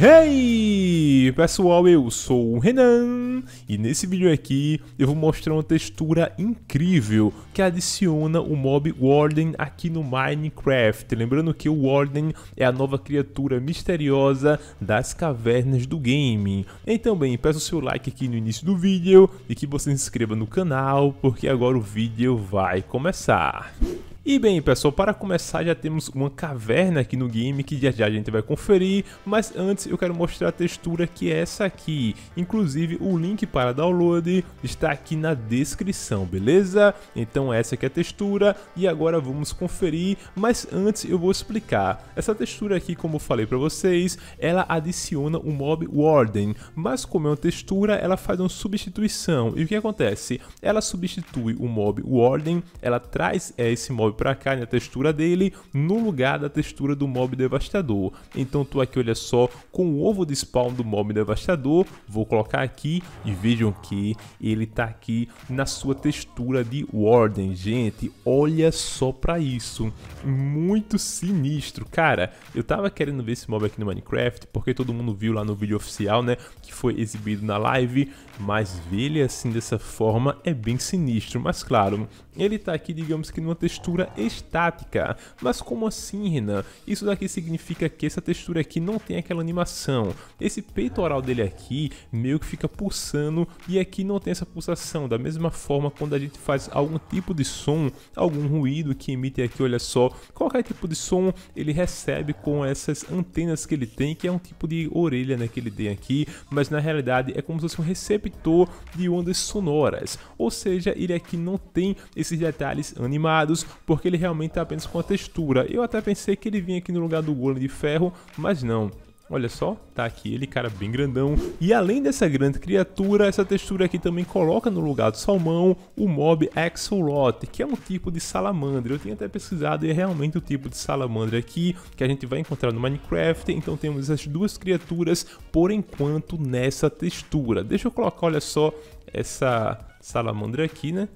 Hey pessoal, eu sou o Renan e nesse vídeo aqui eu vou mostrar uma textura incrível que adiciona o mob Warden aqui no Minecraft. Lembrando que o Warden é a nova criatura misteriosa das cavernas do game. Então bem, peço seu like aqui no início do vídeo e que você se inscreva no canal porque agora o vídeo vai começar. E bem pessoal, para começar já temos uma caverna aqui no game que já já a gente vai conferir, mas antes eu quero mostrar a textura que é essa aqui. Inclusive o link para download está aqui na descrição, beleza? Então essa aqui é a textura e agora vamos conferir, mas antes eu vou explicar. Essa textura aqui, como eu falei para vocês, ela adiciona o mob Warden, mas como é uma textura, ela faz uma substituição. E o que acontece? Ela substitui o mob Warden, ela traz é, esse mob pra cá na né, textura dele, no lugar da textura do mob devastador. Então tô aqui, olha só, com o ovo de spawn do mob devastador, vou colocar aqui e vejam que ele tá aqui na sua textura de Warden, gente, olha só pra isso, muito sinistro, cara, eu tava querendo ver esse mob aqui no Minecraft, porque todo mundo viu lá no vídeo oficial, né, que foi exibido na live, mas ver ele assim dessa forma é bem sinistro, mas claro, ele tá aqui, digamos que numa textura textura estática. Mas como assim, Renan? Isso daqui significa que essa textura aqui não tem aquela animação. Esse peitoral dele aqui meio que fica pulsando e aqui não tem essa pulsação. Da mesma forma, quando a gente faz algum tipo de som, algum ruído que emite aqui, olha só, qualquer tipo de som ele recebe com essas antenas que ele tem, que é um tipo de orelha né, que ele tem aqui, mas na realidade é como se fosse um receptor de ondas sonoras. Ou seja, ele aqui não tem esses detalhes animados, porque ele realmente está apenas com a textura. Eu até pensei que ele vinha aqui no lugar do golem de ferro, mas não. Olha só, tá aqui ele, cara, bem grandão. E além dessa grande criatura, essa textura aqui também coloca no lugar do salmão o mob Axolot, que é um tipo de salamandra. Eu tinha até pesquisado e é realmente o tipo de salamandra aqui que a gente vai encontrar no Minecraft. Então temos essas duas criaturas, por enquanto, nessa textura. Deixa eu colocar, olha só, essa salamandra aqui, né?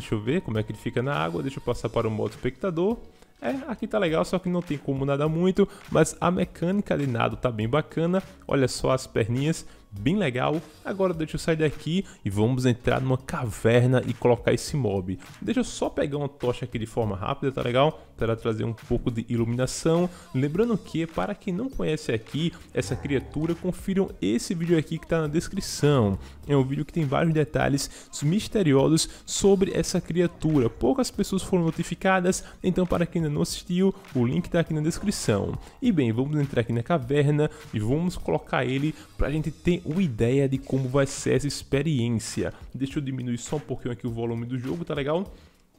deixa eu ver como é que ele fica na água, deixa eu passar para o modo espectador. É, aqui tá legal, só que não tem como nadar muito, mas a mecânica de nado tá bem bacana. Olha só as perninhas, bem legal. Agora deixa eu sair daqui e vamos entrar numa caverna e colocar esse mob. Deixa eu só pegar uma tocha aqui de forma rápida, tá legal? Para trazer um pouco de iluminação. Lembrando que, para quem não conhece aqui, essa criatura, confiram esse vídeo aqui que está na descrição. É um vídeo que tem vários detalhes misteriosos sobre essa criatura. Poucas pessoas foram notificadas, então para quem ainda não assistiu, o link está aqui na descrição. E bem, vamos entrar aqui na caverna e vamos colocar ele para a gente ter uma ideia de como vai ser essa experiência. Deixa eu diminuir só um pouquinho aqui o volume do jogo, tá legal?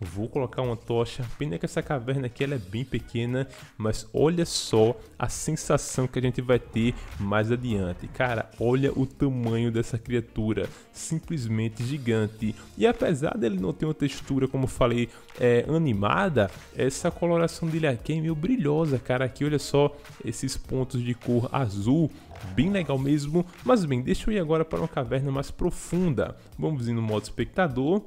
Vou colocar uma tocha. Pena que essa caverna aqui ela é bem pequena, mas olha só a sensação que a gente vai ter mais adiante. Cara, olha o tamanho dessa criatura, simplesmente gigante. E apesar dele não ter uma textura, como falei, é, animada, essa coloração dele aqui é meio brilhosa, cara. Aqui olha só esses pontos de cor azul bem legal mesmo. Mas bem, deixa eu ir agora para uma caverna mais profunda. Vamos ir no modo espectador.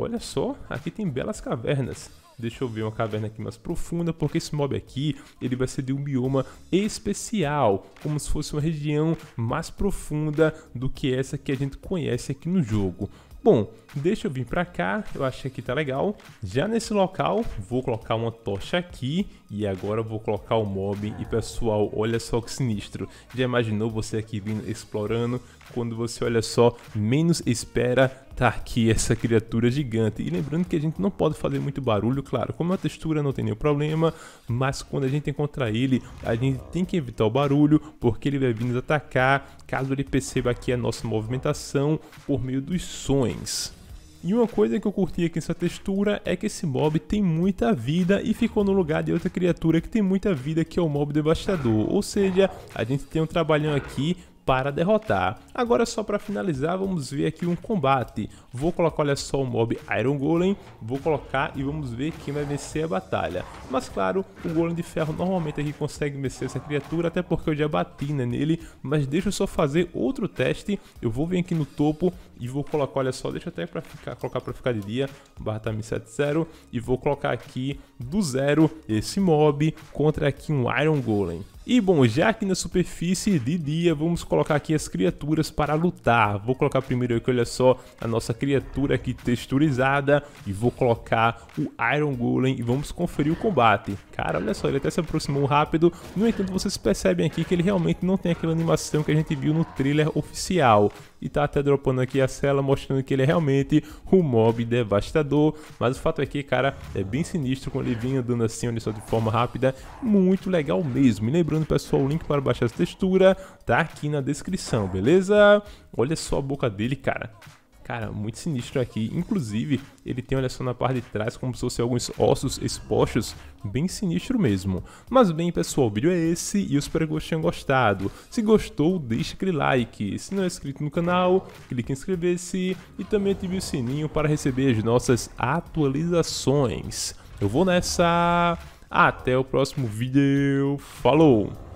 Olha só, aqui tem belas cavernas. Deixa eu ver uma caverna aqui mais profunda, porque esse mob aqui, ele vai ser de um bioma especial, como se fosse uma região mais profunda do que essa que a gente conhece aqui no jogo. Bom, deixa eu vir pra cá, eu achei que tá legal. Já nesse local, vou colocar uma tocha aqui e agora vou colocar o mob. E pessoal, olha só que sinistro. Já imaginou você aqui vindo explorando? Quando você olha só, menos espera, matar tá aqui essa criatura gigante. E lembrando que a gente não pode fazer muito barulho, claro, como a textura não tem nenhum problema, mas quando a gente encontrar ele, a gente tem que evitar o barulho, porque ele vai vir nos atacar, caso ele perceba aqui a nossa movimentação por meio dos sons. E uma coisa que eu curti aqui nessa textura é que esse mob tem muita vida e ficou no lugar de outra criatura que tem muita vida que é o mob devastador. Ou seja, a gente tem um trabalhão aqui para derrotar. Agora só para finalizar, vamos ver aqui um combate. Vou colocar, olha só, o mob Iron Golem, vou colocar e vamos ver quem vai vencer a batalha. Mas claro, o Golem de Ferro normalmente aqui consegue vencer essa criatura, até porque eu já bati né, nele, mas deixa eu só fazer outro teste. Eu vou vir aqui no topo e vou colocar, olha só, deixa até para ficar, colocar para ficar de dia, barra tá 70 e vou colocar aqui do zero esse mob contra aqui um Iron Golem. E bom, já aqui na superfície de dia, vamos colocar aqui as criaturas para lutar. Vou colocar primeiro aqui, olha só, a nossa criatura aqui texturizada. E vou colocar o Iron Golem e vamos conferir o combate. Cara, olha só, ele até se aproximou rápido. No entanto, vocês percebem aqui que ele realmente não tem aquela animação que a gente viu no trailer oficial e tá até dropando aqui a cela, mostrando que ele é realmente um mob devastador. Mas o fato é que, cara, é bem sinistro quando ele vinha andando assim, olha só, de forma rápida. Muito legal mesmo. E lembrando, pessoal, o link para baixar essa textura tá aqui na descrição, beleza? Olha só a boca dele, cara. Cara, muito sinistro aqui. Inclusive, ele tem, olha só, na parte de trás, como se fossem alguns ossos expostos. Bem sinistro mesmo. Mas bem, pessoal, o vídeo é esse e eu espero que vocês tenham gostado. Se gostou, deixe aquele like. Se não é inscrito no canal, clique em inscrever-se e também ative o sininho para receber as nossas atualizações. Eu vou nessa... Até o próximo vídeo. Falou!